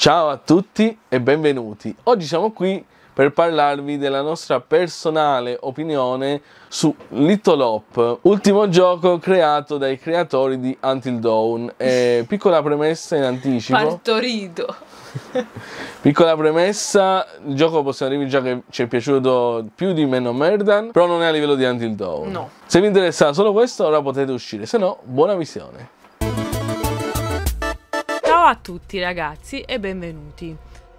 Ciao a tutti e benvenuti. Oggi siamo qui per parlarvi della nostra personale opinione su Little Hop, ultimo gioco creato dai creatori di Until Dawn. Eh, piccola premessa in anticipo. Partorito. piccola premessa, il gioco possiamo dirvi già che ci è piaciuto più di meno Merdan, però non è a livello di Until Dawn. No. Se vi interessa solo questo, ora potete uscire, se no buona visione. Ciao a tutti ragazzi e benvenuti.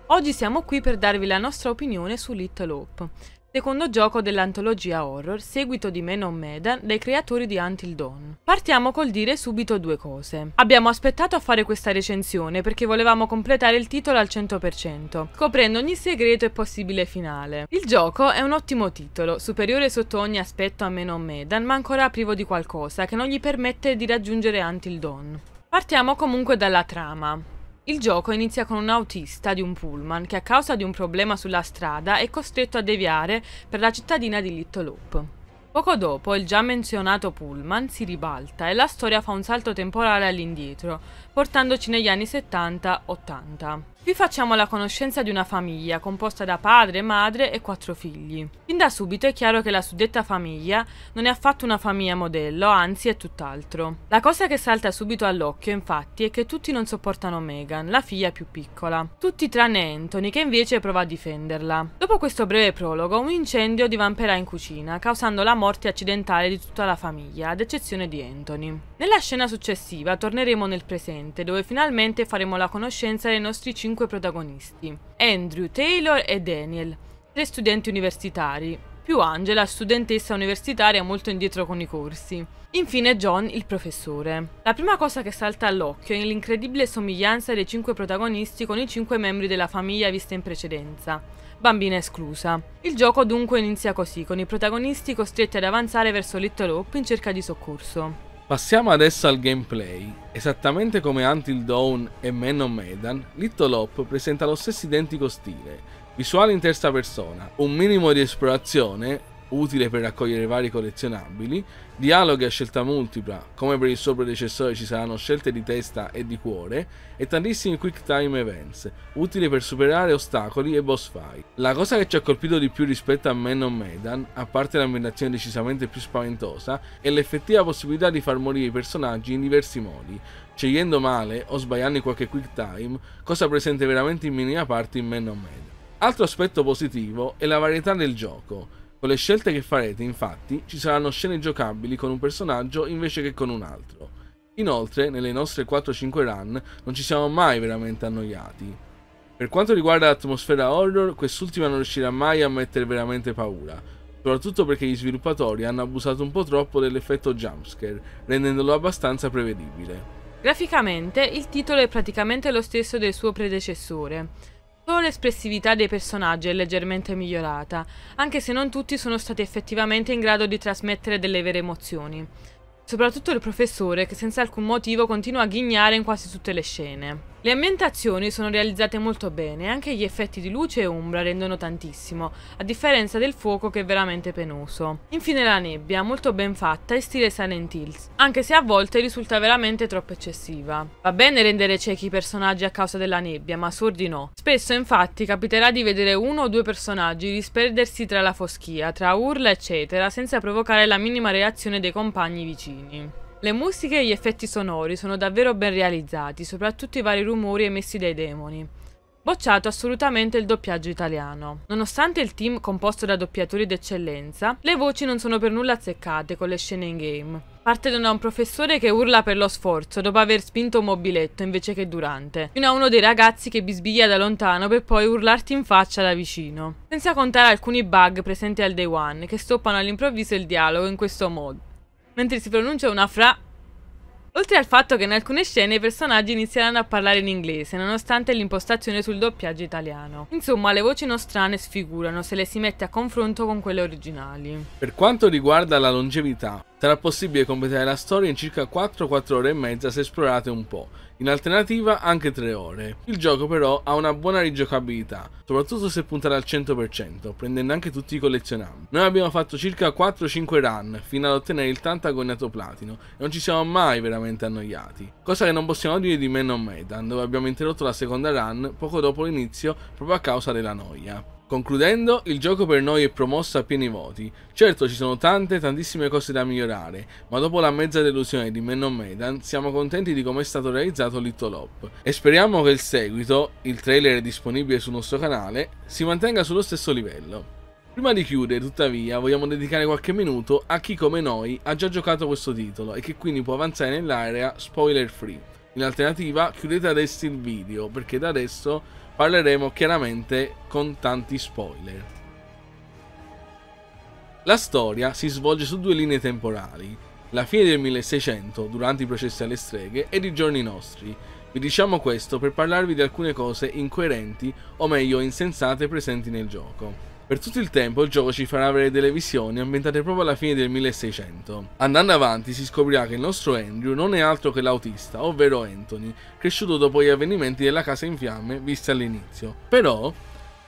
Oggi siamo qui per darvi la nostra opinione su Little Hope, secondo gioco dell'antologia horror, seguito di Men on Medan dai creatori di Until Dawn. Partiamo col dire subito due cose. Abbiamo aspettato a fare questa recensione perché volevamo completare il titolo al 100%, coprendo ogni segreto e possibile finale. Il gioco è un ottimo titolo, superiore sotto ogni aspetto a Men on Medan, ma ancora privo di qualcosa che non gli permette di raggiungere Until Dawn. Partiamo comunque dalla trama. Il gioco inizia con un autista di un pullman che a causa di un problema sulla strada è costretto a deviare per la cittadina di Little Hope. Poco dopo il già menzionato pullman si ribalta e la storia fa un salto temporale all'indietro, portandoci negli anni 70-80. Vi facciamo la conoscenza di una famiglia composta da padre, madre e quattro figli. Fin da subito è chiaro che la suddetta famiglia non è affatto una famiglia modello, anzi è tutt'altro. La cosa che salta subito all'occhio infatti è che tutti non sopportano Megan, la figlia più piccola. Tutti tranne Anthony che invece prova a difenderla. Dopo questo breve prologo un incendio divamperà in cucina causando la morte accidentale di tutta la famiglia, ad eccezione di Anthony. Nella scena successiva torneremo nel presente, dove finalmente faremo la conoscenza dei nostri cinque protagonisti, Andrew, Taylor e Daniel, tre studenti universitari, più Angela, studentessa universitaria molto indietro con i corsi. Infine John, il professore. La prima cosa che salta all'occhio è l'incredibile somiglianza dei cinque protagonisti con i cinque membri della famiglia vista in precedenza, bambina esclusa. Il gioco dunque inizia così, con i protagonisti costretti ad avanzare verso Little Hope in cerca di soccorso. Passiamo adesso al gameplay. Esattamente come Until Dawn e Man on Medan, Little Hop presenta lo stesso identico stile, visuale in terza persona, un minimo di esplorazione, utile per raccogliere vari collezionabili, dialoghi a scelta multipla, come per il suo predecessore ci saranno scelte di testa e di cuore, e tantissimi quick time events, utili per superare ostacoli e boss fight. La cosa che ci ha colpito di più rispetto a Man on Medan, a parte l'ambientazione decisamente più spaventosa, è l'effettiva possibilità di far morire i personaggi in diversi modi, scegliendo male o sbagliando in qualche quick time, cosa presente veramente in minima parte in Man on Medan. Altro aspetto positivo è la varietà del gioco, con le scelte che farete, infatti, ci saranno scene giocabili con un personaggio invece che con un altro. Inoltre, nelle nostre 4-5 run non ci siamo mai veramente annoiati. Per quanto riguarda l'atmosfera horror, quest'ultima non riuscirà mai a mettere veramente paura, soprattutto perché gli sviluppatori hanno abusato un po' troppo dell'effetto jumpscare, rendendolo abbastanza prevedibile. Graficamente, il titolo è praticamente lo stesso del suo predecessore. Solo l'espressività dei personaggi è leggermente migliorata, anche se non tutti sono stati effettivamente in grado di trasmettere delle vere emozioni. Soprattutto il professore, che senza alcun motivo continua a ghignare in quasi tutte le scene. Le ambientazioni sono realizzate molto bene, anche gli effetti di luce e ombra rendono tantissimo, a differenza del fuoco che è veramente penoso. Infine la nebbia, molto ben fatta e stile Silent Hills, anche se a volte risulta veramente troppo eccessiva. Va bene rendere ciechi i personaggi a causa della nebbia, ma sordi no. Spesso infatti capiterà di vedere uno o due personaggi disperdersi tra la foschia, tra urla eccetera, senza provocare la minima reazione dei compagni vicini. Le musiche e gli effetti sonori sono davvero ben realizzati, soprattutto i vari rumori emessi dai demoni. Bocciato assolutamente il doppiaggio italiano. Nonostante il team composto da doppiatori d'eccellenza, le voci non sono per nulla azzeccate con le scene in game. Partono da un professore che urla per lo sforzo dopo aver spinto un mobiletto invece che durante, fino a uno dei ragazzi che bisbiglia da lontano per poi urlarti in faccia da vicino. Senza contare alcuni bug presenti al day one che stoppano all'improvviso il dialogo in questo modo mentre si pronuncia una fra... Oltre al fatto che in alcune scene i personaggi inizieranno a parlare in inglese, nonostante l'impostazione sul doppiaggio italiano. Insomma, le voci nostrane sfigurano se le si mette a confronto con quelle originali. Per quanto riguarda la longevità, Sarà possibile completare la storia in circa 4-4 ore e mezza se esplorate un po', in alternativa anche 3 ore. Il gioco però ha una buona rigiocabilità, soprattutto se puntate al 100%, prendendo anche tutti i collezionabili. Noi abbiamo fatto circa 4-5 run, fino ad ottenere il tanto agognato platino, e non ci siamo mai veramente annoiati. Cosa che non possiamo dire di Man on Medan, dove abbiamo interrotto la seconda run poco dopo l'inizio proprio a causa della noia. Concludendo, il gioco per noi è promosso a pieni voti. Certo ci sono tante, tantissime cose da migliorare, ma dopo la mezza delusione di Men on Medan siamo contenti di come è stato realizzato Little Hop. E speriamo che il seguito, il trailer è disponibile sul nostro canale, si mantenga sullo stesso livello. Prima di chiudere, tuttavia, vogliamo dedicare qualche minuto a chi come noi ha già giocato questo titolo e che quindi può avanzare nell'area spoiler free. In alternativa, chiudete adesso il video, perché da adesso parleremo chiaramente con tanti spoiler. La storia si svolge su due linee temporali, la fine del 1600, durante i processi alle streghe, ed i giorni nostri. Vi diciamo questo per parlarvi di alcune cose incoerenti, o meglio insensate, presenti nel gioco. Per tutto il tempo il gioco ci farà avere delle visioni ambientate proprio alla fine del 1600. Andando avanti si scoprirà che il nostro Andrew non è altro che l'autista, ovvero Anthony, cresciuto dopo gli avvenimenti della casa in fiamme visti all'inizio. Però,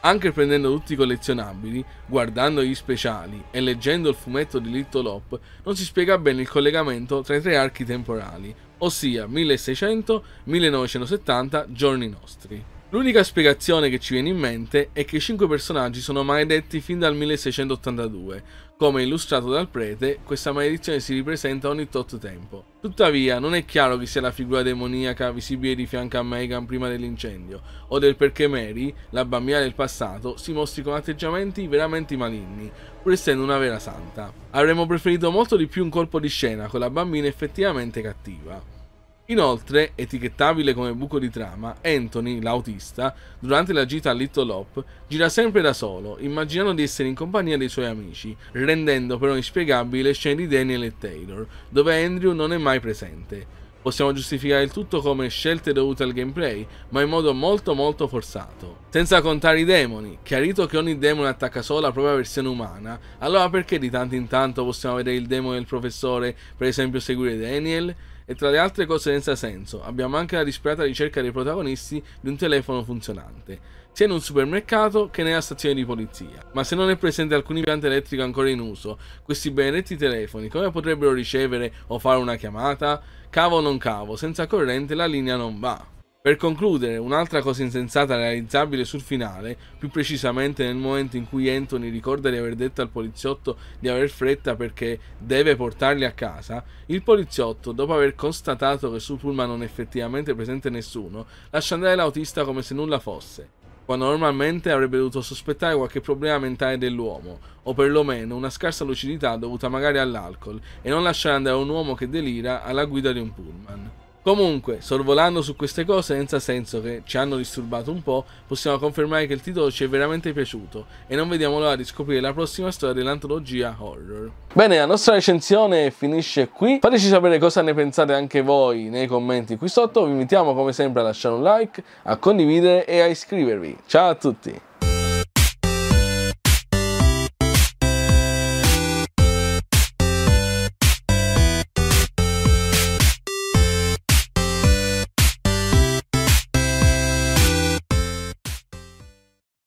anche prendendo tutti i collezionabili, guardando gli speciali e leggendo il fumetto di Little Lop, non si spiega bene il collegamento tra i tre archi temporali, ossia 1600, 1970, giorni nostri. L'unica spiegazione che ci viene in mente è che i cinque personaggi sono maledetti fin dal 1682. Come illustrato dal prete, questa maledizione si ripresenta ogni tot tempo. Tuttavia, non è chiaro chi sia la figura demoniaca visibile di fianco a Meghan prima dell'incendio, o del perché Mary, la bambina del passato, si mostri con atteggiamenti veramente maligni, pur essendo una vera santa. Avremmo preferito molto di più un colpo di scena con la bambina effettivamente cattiva. Inoltre, etichettabile come buco di trama, Anthony, l'autista, durante la gita a Little Hope, gira sempre da solo, immaginando di essere in compagnia dei suoi amici, rendendo però inspiegabile scene di Daniel e Taylor, dove Andrew non è mai presente. Possiamo giustificare il tutto come scelte dovute al gameplay, ma in modo molto molto forzato. Senza contare i demoni, chiarito che ogni demone attacca solo la propria versione umana, allora perché di tanto in tanto possiamo vedere il demone del professore, per esempio seguire Daniel? E tra le altre cose senza senso, abbiamo anche la disperata ricerca dei protagonisti di un telefono funzionante, sia in un supermercato che nella stazione di polizia. Ma se non è presente alcun impianto elettrico ancora in uso, questi benedetti telefoni come potrebbero ricevere o fare una chiamata? Cavo o non cavo, senza corrente la linea non va. Per concludere, un'altra cosa insensata realizzabile sul finale, più precisamente nel momento in cui Anthony ricorda di aver detto al poliziotto di aver fretta perché deve portarli a casa, il poliziotto, dopo aver constatato che sul pullman non è effettivamente presente nessuno, lascia andare l'autista come se nulla fosse, quando normalmente avrebbe dovuto sospettare qualche problema mentale dell'uomo, o perlomeno una scarsa lucidità dovuta magari all'alcol, e non lasciare andare un uomo che delira alla guida di un pullman. Comunque, sorvolando su queste cose senza senso che ci hanno disturbato un po', possiamo confermare che il titolo ci è veramente piaciuto e non vediamo l'ora di scoprire la prossima storia dell'antologia horror. Bene, la nostra recensione finisce qui. Fateci sapere cosa ne pensate anche voi nei commenti qui sotto. Vi invitiamo come sempre a lasciare un like, a condividere e a iscrivervi. Ciao a tutti!